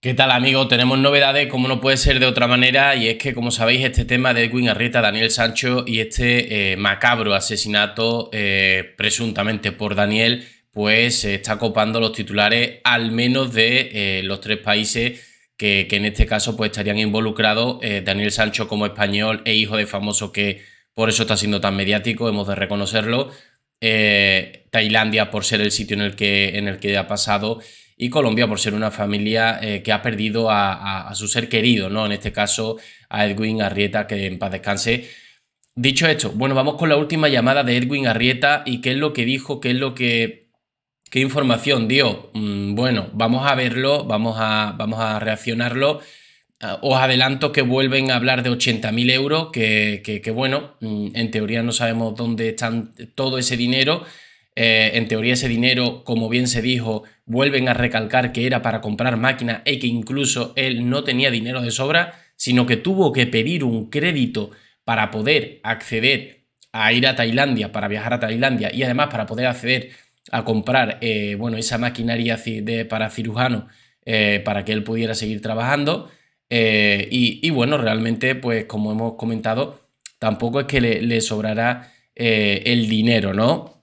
¿Qué tal amigos? Tenemos novedades como no puede ser de otra manera y es que como sabéis este tema de Edwin Arrieta, Daniel Sancho y este eh, macabro asesinato eh, presuntamente por Daniel pues está copando los titulares al menos de eh, los tres países que, en este caso pues estarían involucrados Daniel Sancho como español e hijo de famoso que por eso está siendo tan mediático, hemos de reconocerlo, Tailandia por ser el sitio en el que, en el que ha pasado y Colombia por ser una familia eh, que ha perdido a, su ser querido, ¿no? En este caso a Edwin Arrieta, que en paz descanse. Dicho esto, bueno, vamos con la última llamada de Edwin Arrieta y qué es lo que dijo, qué es lo que... ¿Qué información dio? Mm, bueno, vamos a verlo, vamos a, vamos a reaccionarlo ah, os adelanto que vuelven a hablar de 80.000 euros, que, que, que, bueno, mm, en teoría no sabemos dónde están todo ese dinero, eh, en teoría ese dinero, como bien se dijo, vuelven a recalcar que era para comprar máquinas y e que incluso él no tenía dinero de sobra, sino que tuvo que pedir un crédito para poder acceder a ir a Tailandia, para viajar a Tailandia y además para poder acceder a comprar eh, bueno, esa maquinaria de, para cirujano eh, para que él pudiera seguir trabajando. y, bueno, realmente, pues como hemos comentado, tampoco es que le, sobrara sobrará el dinero, ¿no?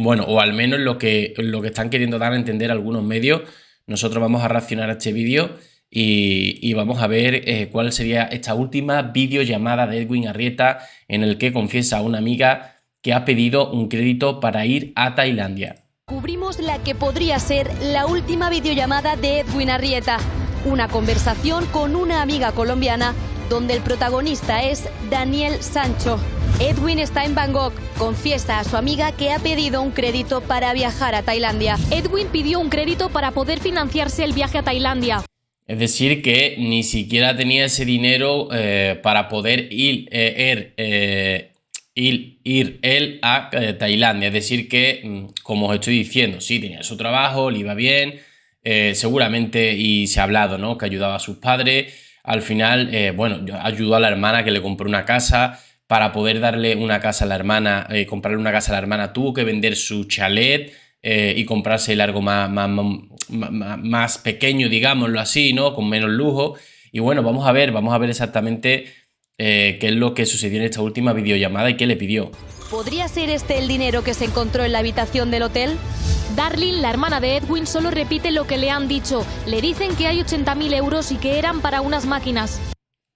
Bueno, o al menos lo que, lo que están queriendo dar a entender algunos medios. Nosotros vamos a reaccionar a este vídeo y, vamos a ver eh, cuál sería esta última videollamada de Edwin Arrieta en el que confiesa a una amiga que ha pedido un crédito para ir a Tailandia. Cubrimos la que podría ser la última videollamada de Edwin Arrieta, una conversación con una amiga colombiana donde el protagonista es Daniel Sancho. Edwin está en Bangkok. Confiesa a su amiga que ha pedido un crédito para viajar a Tailandia. Edwin pidió un crédito para poder financiarse el viaje a Tailandia. Es decir, que ni siquiera tenía ese dinero eh, para poder eh, er, eh, ir, ir, él a Tailandia. Es decir, que, mm, como os estoy diciendo, sí, tenía su trabajo, le iba bien, seguramente, y se ha hablado, ¿no? Que ayudaba a sus padres. Al final, bueno, ayudó a la hermana que le compró una casa para poder darle una casa a la hermana, eh, comprarle una casa a la hermana, tuvo que vender su chalet eh, y comprarse el algo más, más, pequeño, digámoslo así, ¿no? Con menos lujo. Y bueno, vamos a ver, vamos a ver exactamente eh, qué es lo que sucedió en esta última videollamada y qué le pidió. ¿Podría ser este el dinero que se encontró en la habitación del hotel? Darling, la hermana de Edwin, solo repite lo que le han dicho. Le dicen que hay 80.000 euros y que eran para unas máquinas.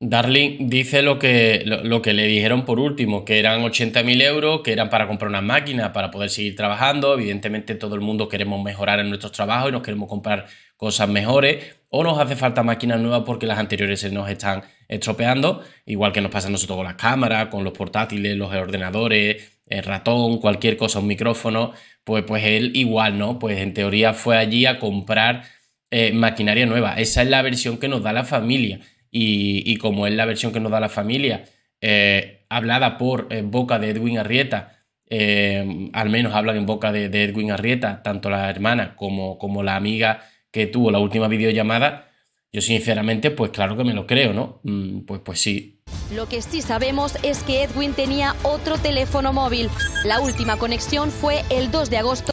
Darling dice lo que, lo, que le dijeron por último, que eran 80.000 euros, que eran para comprar una máquina, para poder seguir trabajando. Evidentemente todo el mundo queremos mejorar en nuestros trabajos y nos queremos comprar cosas mejores o nos hace falta máquinas nuevas porque las anteriores se nos están estropeando, igual que nos pasa a nosotros con las cámaras, con los portátiles, los ordenadores, el ratón, cualquier cosa, un micrófono, pues, pues él igual, ¿no? Pues en teoría fue allí a comprar eh, maquinaria nueva. Esa es la versión que nos da la familia y, como es la versión que nos da la familia, eh, hablada por boca de Edwin Arrieta, eh, al menos hablan en boca de, Edwin Arrieta, tanto la hermana como, como la amiga que tuvo la última videollamada, yo sinceramente, pues claro que me lo creo, ¿no? Mm, pues, pues sí. Lo que sí sabemos es que Edwin tenía otro teléfono móvil. La última conexión fue el 2 de agosto.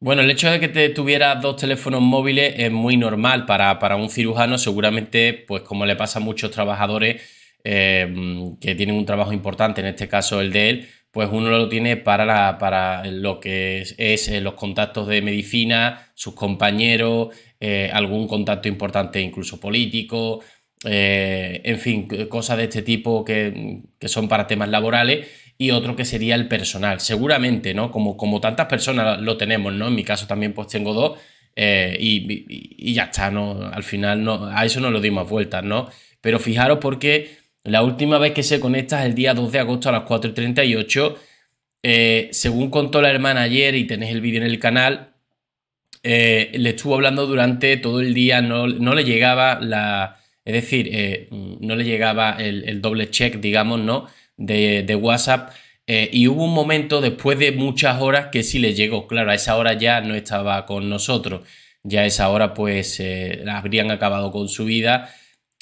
Bueno, el hecho de que te tuvieras dos teléfonos móviles es muy normal para, un cirujano, seguramente, pues como le pasa a muchos trabajadores eh, que tienen un trabajo importante, en este caso el de él, pues uno lo tiene para, para lo que es, eh, los contactos de medicina, sus compañeros, eh, algún contacto importante incluso político, en fin, cosas de este tipo que, que son para temas laborales y otro que sería el personal. Seguramente, ¿no? Como, como tantas personas lo tenemos, ¿no? En mi caso también pues tengo dos eh, y, ya está, ¿no? Al final no, a eso no lo dimos vueltas, ¿no? Pero fijaros porque la última vez que se conecta es el día 2 de agosto a las 4.38. Eh, según contó la hermana ayer y tenéis el vídeo en el canal, eh, le estuvo hablando durante todo el día, no, no le llegaba la... Es decir, eh, no le llegaba el doble check, digamos, ¿no? de, WhatsApp. Eh, y hubo un momento después de muchas horas que sí le llegó. Claro, a esa hora ya no estaba con nosotros. Ya a esa hora pues eh, habrían acabado con su vida.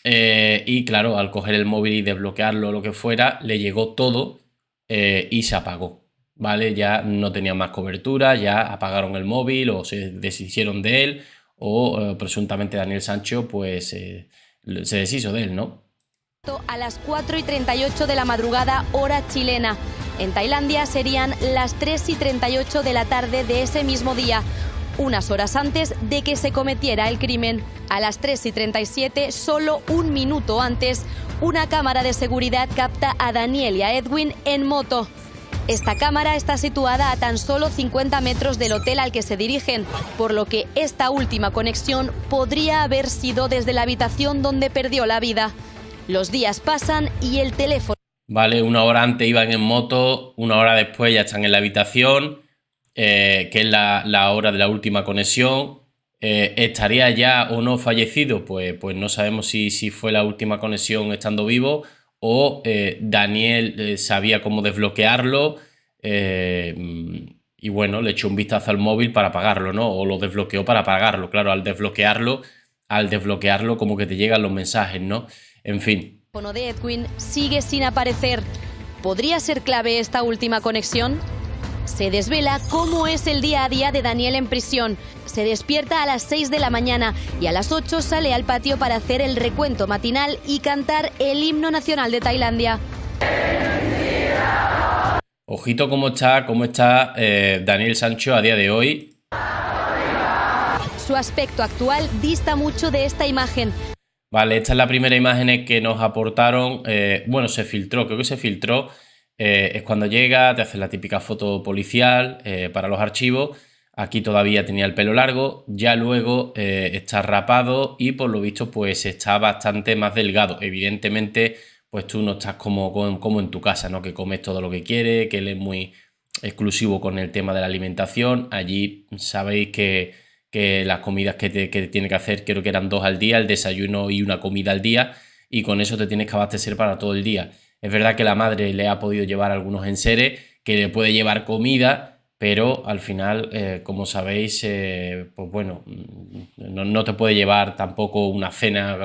Eh, y claro, al coger el móvil y desbloquearlo o lo que fuera, le llegó todo y se apagó. ¿Vale? Ya no tenía más cobertura, ya apagaron el móvil o se deshicieron de él o presuntamente Daniel Sancho pues se deshizo de él, ¿no? a las 4 y 38 de la madrugada hora chilena. En Tailandia serían las 3 y 38 de la tarde de ese mismo día, unas horas antes de que se cometiera el crimen. A las 3 y 37, solo un minuto antes, una cámara de seguridad capta a Daniel y a Edwin en moto. Esta cámara está situada a tan solo 50 metros del hotel al que se dirigen, por lo que esta última conexión podría haber sido desde la habitación donde perdió la vida. Los días pasan y el teléfono... Vale, una hora antes iban en moto, una hora después ya están en la habitación, eh, que es la, hora de la última conexión. Eh, ¿Estaría ya o no fallecido? Pues, pues no sabemos si, fue la última conexión estando vivo o eh, Daniel sabía cómo desbloquearlo y bueno, le echó un vistazo al móvil para pagarlo, ¿no? O lo desbloqueó para pagarlo. Claro, al desbloquearlo, al desbloquearlo como que te llegan los mensajes, ¿no? en fin. El de Edwin sigue sin aparecer. ¿Podría ser clave esta última conexión? Se desvela cómo es el día a día de Daniel en prisión. Se despierta a las 6 de la mañana y a las 8 sale al patio para hacer el recuento matinal y cantar el himno nacional de Tailandia. Ojito cómo está, cómo está eh, Daniel Sancho a día de hoy. Su aspecto actual dista mucho de esta imagen. Vale, esta es la primera imagen que nos aportaron. Eh, bueno, se filtró, creo que se filtró. Eh, es cuando llega, te hace la típica foto policial eh, para los archivos. Aquí todavía tenía el pelo largo, ya luego está rapado y por lo visto pues está bastante más delgado. Evidentemente pues tú no estás como, como en tu casa, ¿no? Que comes todo lo que quieres, que él es muy exclusivo con el tema de la alimentación. Allí sabéis que que las comidas que, tiene que hacer, creo que eran dos al día, el desayuno y una comida al día, y con eso te tienes que abastecer para todo el día. Es verdad que la madre le ha podido llevar algunos enseres, que le puede llevar comida, pero al final, eh, como sabéis, eh, pues bueno, mm, no, te puede llevar tampoco una cena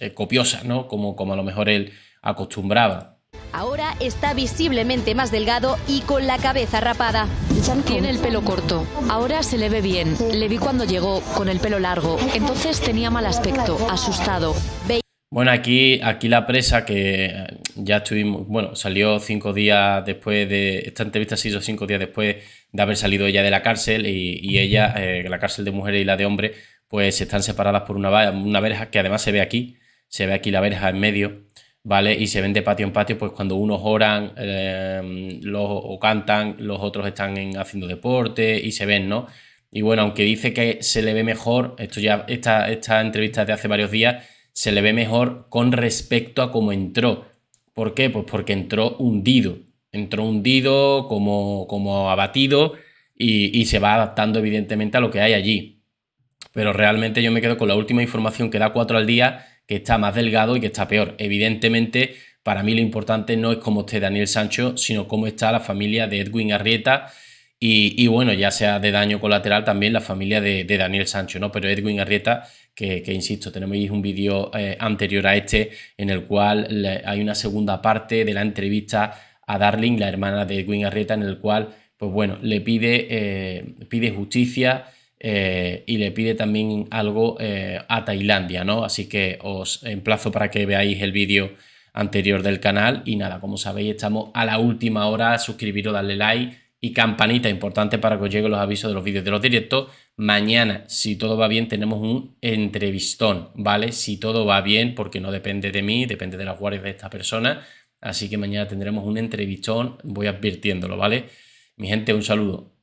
eh, copiosa, ¿no? Como, como a lo mejor él acostumbraba. Ahora está visiblemente más delgado y con la cabeza rapada. Tiene el pelo corto. Ahora se le ve bien. Le vi cuando llegó, con el pelo largo. Entonces tenía mal aspecto, asustado. Bueno, aquí, aquí la presa que ya estuvimos, bueno, salió cinco días después de, esta entrevista se hizo cinco días después de haber salido ella de la cárcel y, ella, eh, la cárcel de mujeres y la de hombre, pues están separadas por una, una verja que además se ve aquí, se ve aquí la verja en medio ¿vale? Y se ven de patio en patio, pues cuando unos oran eh, los, o cantan, los otros están haciendo deporte y se ven, ¿no? Y bueno, aunque dice que se le ve mejor, esto ya, esta, esta entrevista de hace varios días, se le ve mejor con respecto a cómo entró. ¿Por qué? Pues porque entró hundido. Entró hundido, como, como abatido, y, y se va adaptando evidentemente a lo que hay allí. Pero realmente yo me quedo con la última información que da cuatro al día, que está más delgado y que está peor. Evidentemente, para mí lo importante no es cómo esté Daniel Sancho, sino cómo está la familia de Edwin Arrieta y, bueno, ya sea de daño colateral también la familia de, Daniel Sancho, ¿no? Pero Edwin Arrieta, que, insisto, tenemos un vídeo eh, anterior a este en el cual hay una segunda parte de la entrevista a Darling, la hermana de Edwin Arrieta, en el cual, pues bueno, le pide, eh, pide justicia eh, y le pide también algo eh, a Tailandia, ¿no? Así que os emplazo para que veáis el vídeo anterior del canal y nada, como sabéis estamos a la última hora, suscribiros, darle like y campanita importante para que os lleguen los avisos de los vídeos de los directos. Mañana, si todo va bien, tenemos un entrevistón, ¿vale? Si todo va bien, porque no depende de mí, depende de las guardias de esta persona. Así que mañana tendremos un entrevistón, voy advirtiéndolo, ¿vale? Mi gente, un saludo.